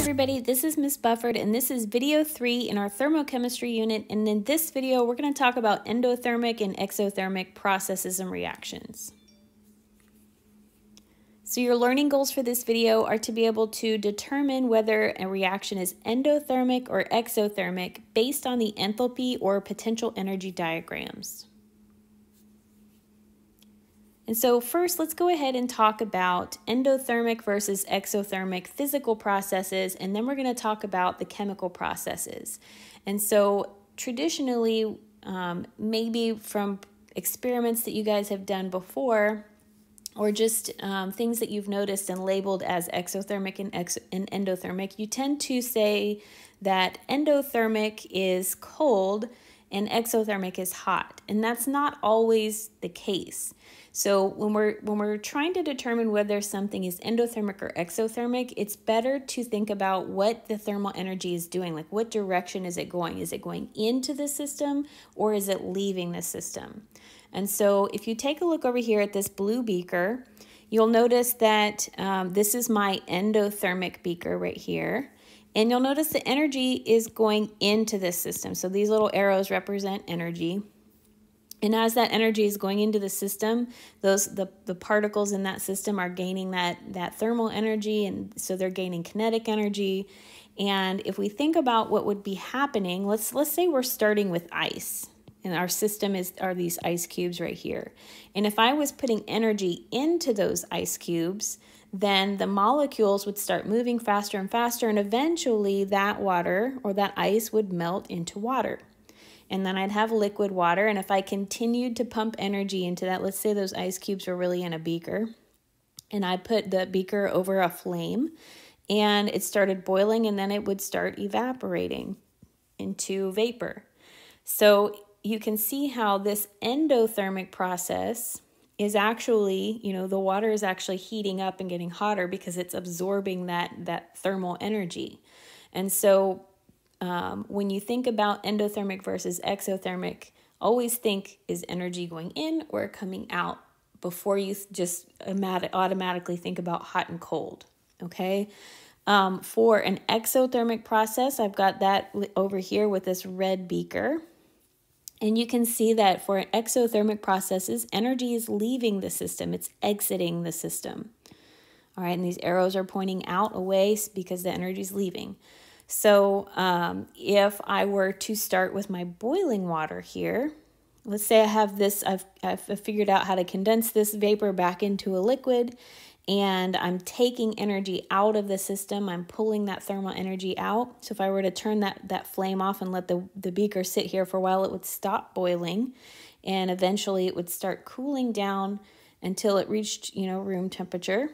everybody, this is Miss Bufford and this is video three in our thermochemistry unit. And in this video, we're gonna talk about endothermic and exothermic processes and reactions. So your learning goals for this video are to be able to determine whether a reaction is endothermic or exothermic based on the enthalpy or potential energy diagrams. And so, first, let's go ahead and talk about endothermic versus exothermic physical processes, and then we're going to talk about the chemical processes. And so, traditionally, um, maybe from experiments that you guys have done before, or just um, things that you've noticed and labeled as exothermic and, ex- and endothermic, you tend to say that endothermic is cold and exothermic is hot. And that's not always the case. So when we're when we're trying to determine whether something is endothermic or exothermic, it's better to think about what the thermal energy is doing, like what direction is it going? Is it going into the system or is it leaving the system? And so if you take a look over here at this blue beaker, you'll notice that um, this is my endothermic beaker right here. And you'll notice the energy is going into this system. So these little arrows represent energy. And as that energy is going into the system, those the, the particles in that system are gaining that that thermal energy and so they're gaining kinetic energy. And if we think about what would be happening, let's let's say we're starting with ice. And our system is are these ice cubes right here. And if I was putting energy into those ice cubes, then the molecules would start moving faster and faster and eventually that water or that ice would melt into water and then I'd have liquid water. And if I continued to pump energy into that, let's say those ice cubes were really in a beaker, and I put the beaker over a flame and it started boiling, and then it would start evaporating into vapor. So you can see how this endothermic process is actually, you know, the water is actually heating up and getting hotter because it's absorbing that that thermal energy. And so um, when you think about endothermic versus exothermic, always think is energy going in or coming out before you just automatically think about hot and cold. Okay. Um, for an exothermic process, I've got that over here with this red beaker. And you can see that for exothermic processes, energy is leaving the system, it's exiting the system. All right, and these arrows are pointing out away because the energy is leaving. So um, if I were to start with my boiling water here, let's say I have this, I've, I've figured out how to condense this vapor back into a liquid and I'm taking energy out of the system. I'm pulling that thermal energy out. So if I were to turn that, that flame off and let the, the beaker sit here for a while, it would stop boiling and eventually it would start cooling down until it reached, you know, room temperature.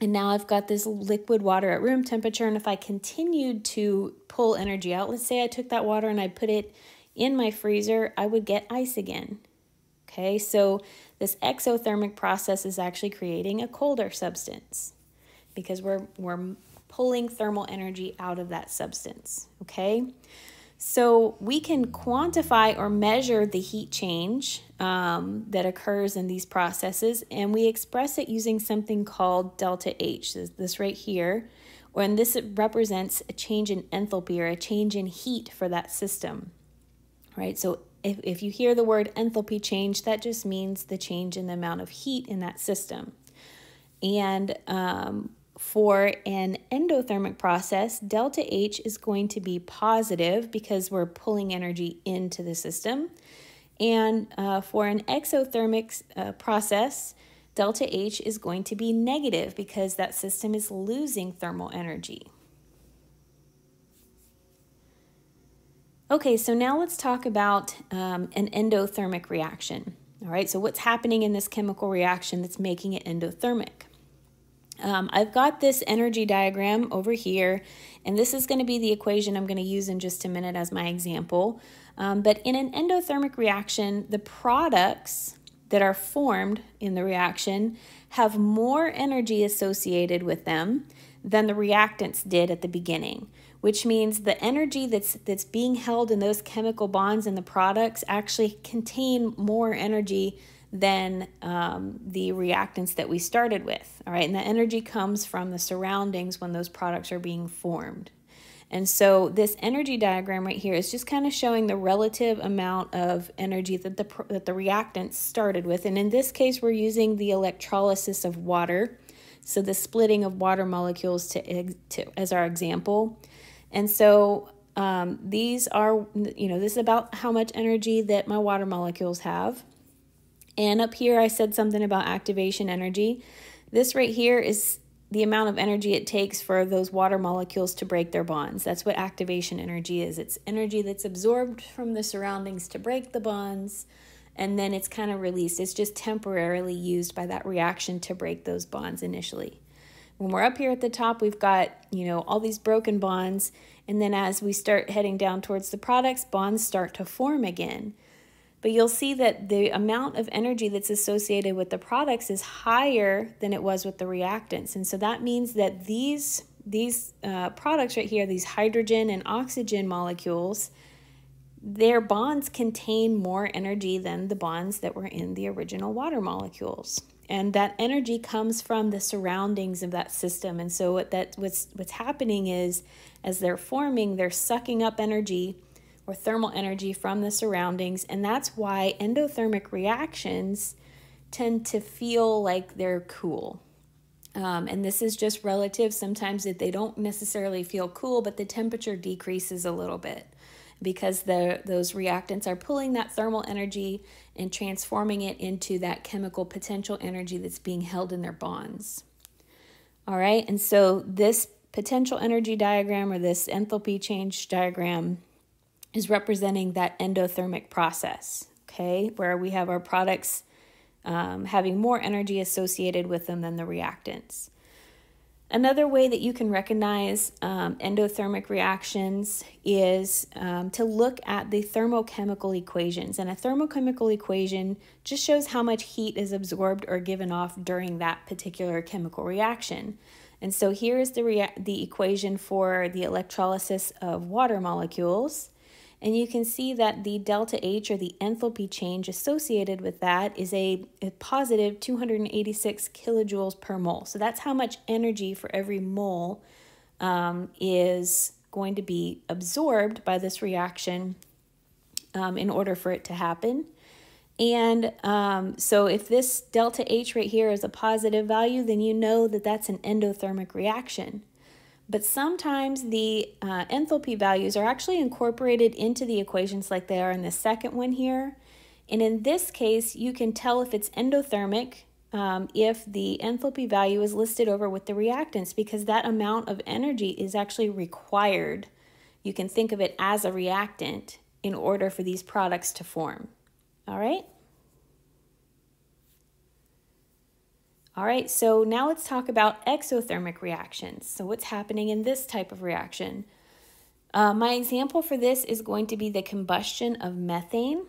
And now I've got this liquid water at room temperature. And if I continued to pull energy out, let's say I took that water and I put it in my freezer, I would get ice again. Okay, so this exothermic process is actually creating a colder substance because we're, we're pulling thermal energy out of that substance. Okay. So we can quantify or measure the heat change um, that occurs in these processes, and we express it using something called delta H, this, this right here, and this represents a change in enthalpy or a change in heat for that system, right? So if, if you hear the word enthalpy change, that just means the change in the amount of heat in that system. And um, for an endothermic process, delta H is going to be positive because we're pulling energy into the system. And uh, for an exothermic uh, process, delta H is going to be negative because that system is losing thermal energy. Okay, so now let's talk about um, an endothermic reaction. All right, so what's happening in this chemical reaction that's making it endothermic? Um, I've got this energy diagram over here, and this is going to be the equation I'm going to use in just a minute as my example. Um, but in an endothermic reaction, the products that are formed in the reaction have more energy associated with them than the reactants did at the beginning, which means the energy that's, that's being held in those chemical bonds in the products actually contain more energy than um, the reactants that we started with. All right, and the energy comes from the surroundings when those products are being formed. And so this energy diagram right here is just kind of showing the relative amount of energy that the, that the reactants started with. And in this case, we're using the electrolysis of water. So the splitting of water molecules to, to as our example. And so um, these are, you know, this is about how much energy that my water molecules have. And up here, I said something about activation energy. This right here is the amount of energy it takes for those water molecules to break their bonds. That's what activation energy is. It's energy that's absorbed from the surroundings to break the bonds, and then it's kind of released. It's just temporarily used by that reaction to break those bonds initially. When we're up here at the top, we've got, you know, all these broken bonds, and then as we start heading down towards the products, bonds start to form again. But you'll see that the amount of energy that's associated with the products is higher than it was with the reactants. And so that means that these, these uh, products right here, these hydrogen and oxygen molecules, their bonds contain more energy than the bonds that were in the original water molecules. And that energy comes from the surroundings of that system. And so what that what's what's happening is as they're forming, they're sucking up energy or thermal energy from the surroundings. And that's why endothermic reactions tend to feel like they're cool. Um, and this is just relative. Sometimes that they don't necessarily feel cool, but the temperature decreases a little bit because the, those reactants are pulling that thermal energy and transforming it into that chemical potential energy that's being held in their bonds. All right, and so this potential energy diagram or this enthalpy change diagram is representing that endothermic process, okay, where we have our products um, having more energy associated with them than the reactants. Another way that you can recognize um, endothermic reactions is um, to look at the thermochemical equations. And a thermochemical equation just shows how much heat is absorbed or given off during that particular chemical reaction. And so here is the, the equation for the electrolysis of water molecules. And you can see that the delta H or the enthalpy change associated with that is a, a positive 286 kilojoules per mole. So that's how much energy for every mole um, is going to be absorbed by this reaction um, in order for it to happen. And um, so if this delta H right here is a positive value, then you know that that's an endothermic reaction but sometimes the uh, enthalpy values are actually incorporated into the equations like they are in the second one here. And in this case, you can tell if it's endothermic um, if the enthalpy value is listed over with the reactants because that amount of energy is actually required. You can think of it as a reactant in order for these products to form. All right? All right, so now let's talk about exothermic reactions. So what's happening in this type of reaction? Uh, my example for this is going to be the combustion of methane.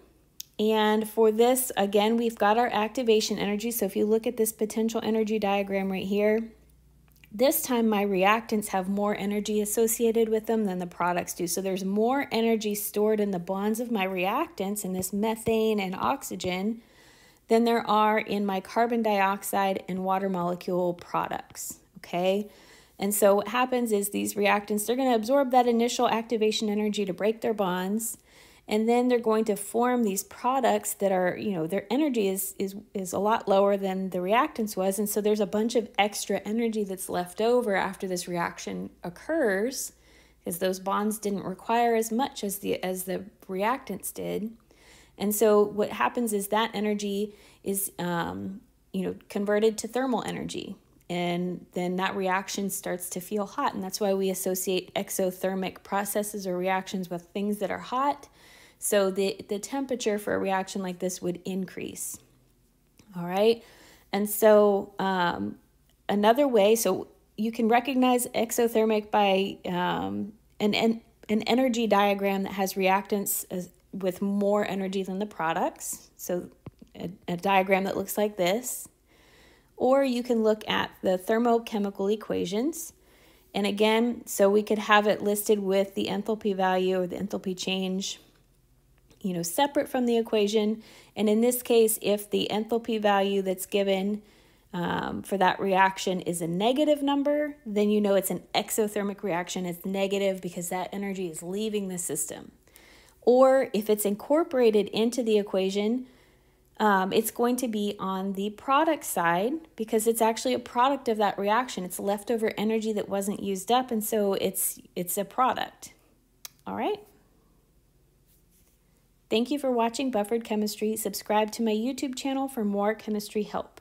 And for this, again, we've got our activation energy. So if you look at this potential energy diagram right here, this time my reactants have more energy associated with them than the products do. So there's more energy stored in the bonds of my reactants in this methane and oxygen than there are in my carbon dioxide and water molecule products, okay? And so what happens is these reactants, they're gonna absorb that initial activation energy to break their bonds, and then they're going to form these products that are, you know, their energy is, is, is a lot lower than the reactants was, and so there's a bunch of extra energy that's left over after this reaction occurs, because those bonds didn't require as much as the, as the reactants did. And so what happens is that energy is, um, you know, converted to thermal energy. And then that reaction starts to feel hot. And that's why we associate exothermic processes or reactions with things that are hot. So the, the temperature for a reaction like this would increase. All right. And so um, another way, so you can recognize exothermic by um, an, an, an energy diagram that has reactants with more energy than the products. So a, a diagram that looks like this. Or you can look at the thermochemical equations. And again, so we could have it listed with the enthalpy value or the enthalpy change, you know, separate from the equation. And in this case, if the enthalpy value that's given um, for that reaction is a negative number, then you know it's an exothermic reaction. It's negative because that energy is leaving the system or if it's incorporated into the equation, um, it's going to be on the product side because it's actually a product of that reaction. It's leftover energy that wasn't used up, and so it's it's a product. All right. Thank you for watching Buffered Chemistry. Subscribe to my YouTube channel for more chemistry help.